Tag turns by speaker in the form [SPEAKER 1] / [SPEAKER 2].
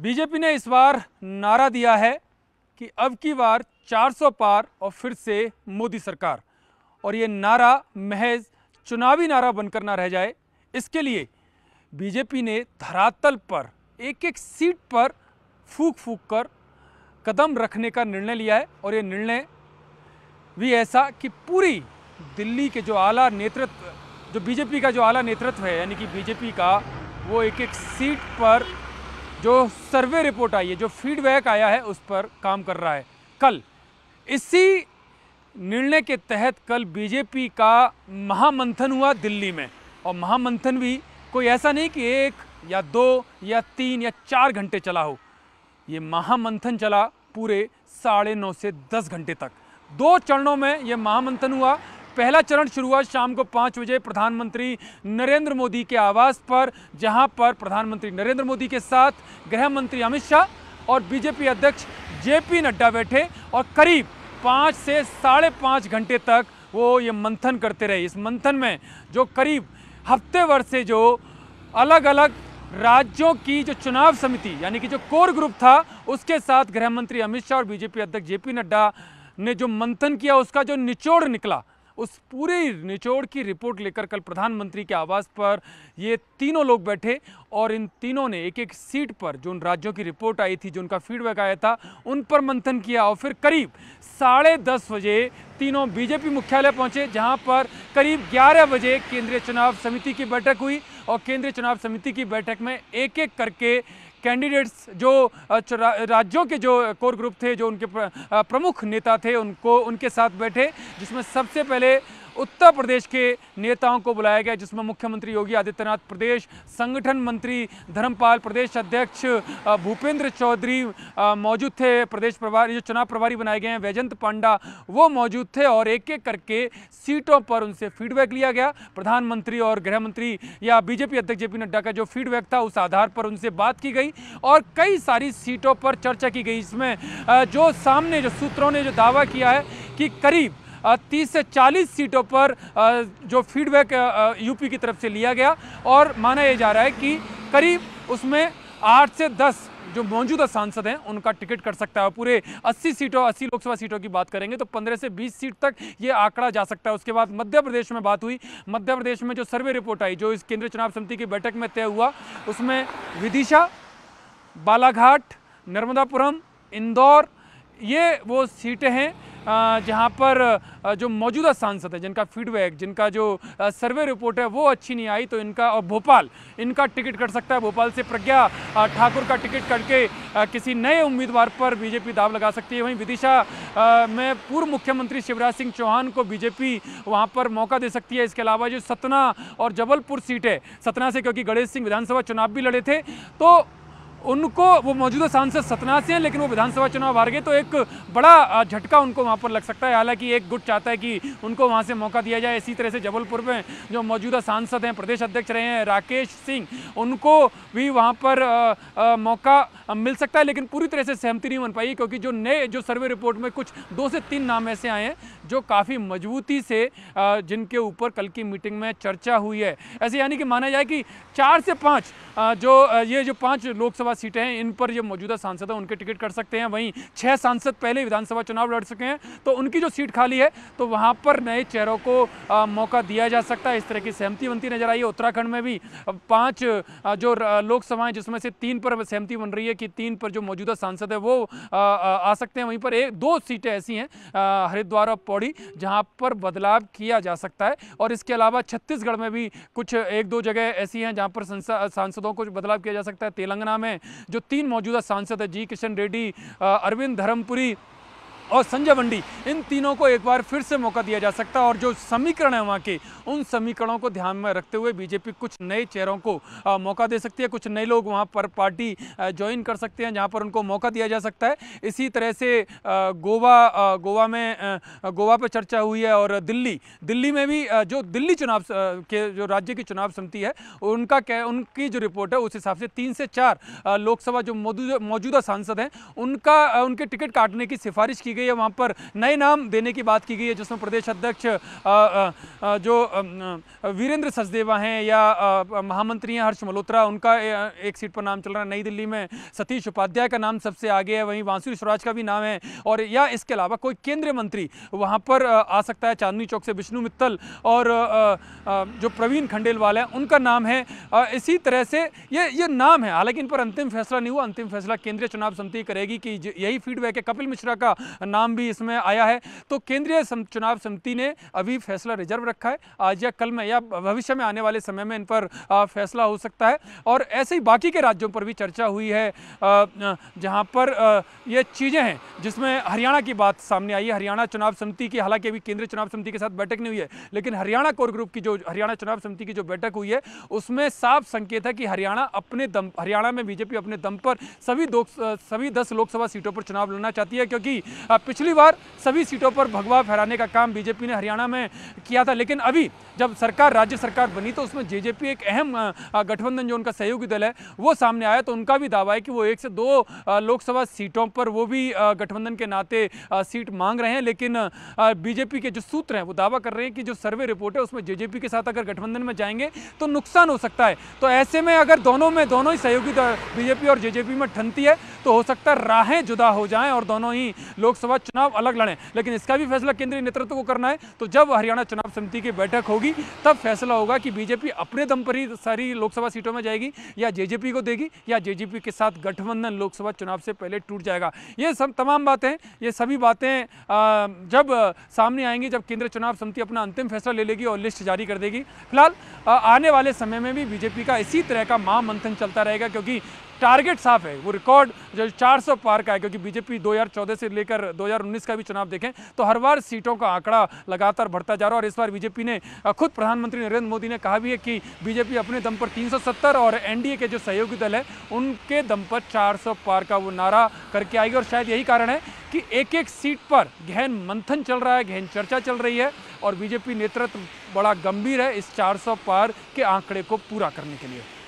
[SPEAKER 1] BJP ने इस बार नारा दिया है कि अब की बार 400 पार और फिर से मोदी सरकार और ये नारा महज चुनावी नारा बनकर ना रह जाए इसके लिए बीजेपी ने धरातल पर एक एक सीट पर फूक फूक कर कदम रखने का निर्णय लिया है और ये निर्णय भी ऐसा कि पूरी दिल्ली के जो आला नेतृत्व जो बीजेपी का जो आला नेतृत्व है यानी कि बीजेपी का वो एक एक सीट पर जो सर्वे रिपोर्ट आई है जो फीडबैक आया है उस पर काम कर रहा है कल इसी निर्णय के तहत कल बीजेपी का महामंथन हुआ दिल्ली में और महामंथन भी कोई ऐसा नहीं कि एक या दो या तीन या चार घंटे चला हो ये महामंथन चला पूरे साढ़े नौ से दस घंटे तक दो चरणों में यह महामंथन हुआ पहला चरण शुरू हुआ शाम को पाँच बजे प्रधानमंत्री नरेंद्र मोदी के आवास पर जहां पर प्रधानमंत्री नरेंद्र मोदी के साथ गृह मंत्री अमित शाह और बीजेपी अध्यक्ष जे पी नड्डा बैठे और करीब पाँच से साढ़े पाँच घंटे तक वो ये मंथन करते रहे इस मंथन में जो करीब हफ्ते भर से जो अलग अलग राज्यों की जो चुनाव समिति यानी कि जो कोर ग्रुप था उसके साथ गृह मंत्री अमित शाह और बीजेपी अध्यक्ष जे पी नड्डा ने जो मंथन किया उसका जो निचोड़ निकला उस पूरे निचोड़ की रिपोर्ट लेकर कल प्रधानमंत्री के आवास पर ये तीनों लोग बैठे और इन तीनों ने एक एक सीट पर जो उन राज्यों की रिपोर्ट आई थी जो उनका फीडबैक आया था उन पर मंथन किया और फिर करीब साढ़े दस बजे तीनों बीजेपी मुख्यालय पहुंचे जहां पर करीब 11 बजे केंद्रीय चुनाव समिति की बैठक हुई और केंद्रीय चुनाव समिति की बैठक में एक एक करके कैंडिडेट्स जो राज्यों के जो कोर ग्रुप थे जो उनके प्रमुख नेता थे उनको उनके साथ बैठे जिसमें सबसे पहले उत्तर प्रदेश के नेताओं को बुलाया गया जिसमें मुख्यमंत्री योगी आदित्यनाथ प्रदेश संगठन मंत्री धर्मपाल प्रदेश अध्यक्ष भूपेंद्र चौधरी मौजूद थे प्रदेश प्रभारी जो चुनाव प्रभारी बनाए गए हैं वैजंत पांडा वो मौजूद थे और एक एक करके सीटों पर उनसे फीडबैक लिया गया प्रधानमंत्री और गृहमंत्री या बीजेपी अध्यक्ष जेपी नड्डा का जो फीडबैक था उस आधार पर उनसे बात की गई और कई सारी सीटों पर चर्चा की गई इसमें जो सामने जो सूत्रों ने जो दावा किया है कि करीब तीस से चालीस सीटों पर जो फीडबैक यूपी की तरफ से लिया गया और माना यह जा रहा है कि करीब उसमें आठ से दस जो मौजूदा सांसद हैं उनका टिकट कट सकता है पूरे 80 सीटों 80 लोकसभा सीटों की बात करेंगे तो 15 से 20 सीट तक ये आंकड़ा जा सकता है उसके बाद मध्य प्रदेश में बात हुई मध्य प्रदेश में जो सर्वे रिपोर्ट आई जो इस केंद्रीय चुनाव समिति की बैठक में तय हुआ उसमें विदिशा बालाघाट नर्मदापुरम इंदौर ये वो सीटें हैं जहाँ पर जो मौजूदा सांसद है जिनका फीडबैक जिनका जो सर्वे रिपोर्ट है वो अच्छी नहीं आई तो इनका और भोपाल इनका टिकट कट सकता है भोपाल से प्रज्ञा ठाकुर का टिकट कट के किसी नए उम्मीदवार पर बीजेपी दाव लगा सकती है वहीं विदिशा में पूर्व मुख्यमंत्री शिवराज सिंह चौहान को बीजेपी वहाँ पर मौका दे सकती है इसके अलावा जो सतना और जबलपुर सीट है सतना से क्योंकि गणेश सिंह विधानसभा चुनाव भी लड़े थे तो उनको वो मौजूदा सांसद सतना से हैं लेकिन वो विधानसभा चुनाव हार गए तो एक बड़ा झटका उनको वहाँ पर लग सकता है हालांकि एक गुट चाहता है कि उनको वहाँ से मौका दिया जाए इसी तरह से जबलपुर में जो मौजूदा सांसद हैं प्रदेश अध्यक्ष रहे हैं राकेश सिंह उनको भी वहाँ पर आ, आ, मौका मिल सकता है लेकिन पूरी तरह से सहमति नहीं बन पाई क्योंकि जो नए जो सर्वे रिपोर्ट में कुछ दो से तीन नाम ऐसे आए हैं जो काफ़ी मजबूती से जिनके ऊपर कल की मीटिंग में चर्चा हुई है ऐसे यानी कि माना जाए कि चार से पाँच जो ये जो पाँच लोकसभा विधानसभा सीटें हैं इन पर जो मौजूदा सांसद हैं उनके टिकट कट सकते हैं वहीं छह सांसद पहले विधानसभा चुनाव लड़ सके हैं तो उनकी जो सीट खाली है तो वहां पर नए चेहरों को आ, मौका दिया जा सकता है इस तरह की सहमति बनती नजर आई है उत्तराखंड में भी पाँच जो लोकसभाएँ जिसमें से तीन पर सहमति बन रही है कि तीन पर जो मौजूदा सांसद है वो आ, आ सकते हैं वहीं पर एक दो सीटें ऐसी हैं हरिद्वार और पौड़ी जहाँ पर बदलाव किया जा सकता है और इसके अलावा छत्तीसगढ़ में भी कुछ एक दो जगह ऐसी हैं जहाँ पर सांसदों को बदलाव किया जा सकता है तेलंगाना में जो तीन मौजूदा सांसद हैं जी किशन रेड्डी अरविंद धर्मपुरी और संजय मंडी इन तीनों को एक बार फिर से मौका दिया जा सकता है और जो समीकरण है वहाँ के उन समीकरणों को ध्यान में रखते हुए बीजेपी कुछ नए चेहरों को आ, मौका दे सकती है कुछ नए लोग वहाँ पर पार्टी ज्वाइन कर सकते हैं जहाँ पर उनको मौका दिया जा सकता है इसी तरह से गोवा गोवा में गोवा पर चर्चा हुई है और दिल्ली दिल्ली में भी जो दिल्ली चुनाव के जो राज्य की चुनाव समिति है उनका कह उनकी जो रिपोर्ट है उस हिसाब से तीन से चार लोकसभा जो मौजूदा सांसद हैं उनका उनके टिकट काटने की सिफारिश की गई गई है वहाँ पर नए नाम देने की बात की गई है जिसमें प्रदेश अध्यक्ष जो वीरेंद्र सचदेवा हैं या महामंत्री हैं हर्ष मल्होत्रा उनका एक सीट पर नाम चल रहा है नई दिल्ली में सतीश उपाध्याय का नाम सबसे आगे है वहीं वांसुरी स्वराज का भी नाम है और या इसके अलावा कोई केंद्रीय मंत्री वहाँ पर आ सकता है चांदनी चौक से विष्णु मित्तल और जो प्रवीण खंडेलवाल हैं उनका नाम है इसी तरह से ये ये नाम है हालांकि इन पर अंतिम फैसला नहीं हुआ अंतिम फैसला केंद्रीय चुनाव समिति करेगी कि यही फीडबैक है कपिल मिश्रा का नाम भी इसमें आया है तो केंद्रीय चुनाव समिति ने अभी फैसला रिजर्व रखा है आज या कल में या भविष्य में आने वाले समय में इन पर फैसला हो सकता है और ऐसे ही बाकी के राज्यों पर भी चर्चा हुई है जहाँ पर ये चीज़ें हैं जिसमें हरियाणा की बात सामने आई है हरियाणा चुनाव समिति की हालांकि अभी केंद्रीय चुनाव समिति के साथ बैठक नहीं हुई है लेकिन हरियाणा कोर ग्रुप की जो हरियाणा चुनाव समिति की जो बैठक हुई है उसमें साफ संकेत है कि हरियाणा अपने दम हरियाणा में बीजेपी अपने दम पर सभी दो सभी दस लोकसभा सीटों पर चुनाव लड़ना चाहती है क्योंकि पिछली बार सभी सीटों पर भगवा फहराने का काम बीजेपी ने हरियाणा में किया था लेकिन अभी जब सरकार राज्य सरकार बनी तो उसमें जेजेपी एक अहम गठबंधन जो उनका सहयोगी दल है वो सामने आया तो उनका भी दावा है कि वो एक से दो लोकसभा सीटों पर वो भी गठबंधन के नाते सीट मांग रहे हैं लेकिन बीजेपी के जो सूत्र हैं वो दावा कर रहे हैं कि जो सर्वे रिपोर्ट है उसमें जेजेपी के साथ अगर गठबंधन में जाएंगे तो नुकसान हो सकता है तो ऐसे में अगर दोनों में दोनों ही सहयोगी बीजेपी और जेजेपी में ठनती है तो हो सकता है राहें जुदा हो जाएँ और दोनों ही लोकसभा लोकसभा चुनाव अलग लड़ें लेकिन इसका भी फैसला केंद्रीय नेतृत्व को करना है तो जब हरियाणा चुनाव समिति की बैठक होगी तब फैसला होगा कि बीजेपी अपने दम पर ही सारी लोकसभा सीटों में जाएगी या जे को देगी या जे के साथ गठबंधन लोकसभा चुनाव से पहले टूट जाएगा ये सब तमाम बातें ये सभी बातें जब सामने आएंगी जब केंद्रीय चुनाव समिति अपना अंतिम फैसला ले लेगी और लिस्ट जारी कर देगी फिलहाल आने वाले समय में भी बीजेपी का इसी तरह का महामंथन चलता रहेगा क्योंकि टारगेट साफ है वो रिकॉर्ड जो 400 पार का है क्योंकि बीजेपी 2014 से लेकर 2019 का भी चुनाव देखें तो हर बार सीटों का आंकड़ा लगातार बढ़ता जा रहा है और इस बार बीजेपी ने खुद प्रधानमंत्री नरेंद्र मोदी ने कहा भी है कि बीजेपी अपने दम पर 370 और एनडीए के जो सहयोगी दल है उनके दम पर 400 पार का वो नारा करके आएगी और शायद यही कारण है कि एक एक सीट पर गहन मंथन चल रहा है गहन चर्चा चल रही है और बीजेपी नेतृत्व बड़ा गंभीर है इस सौ पार के आंकड़े को पूरा करने के लिए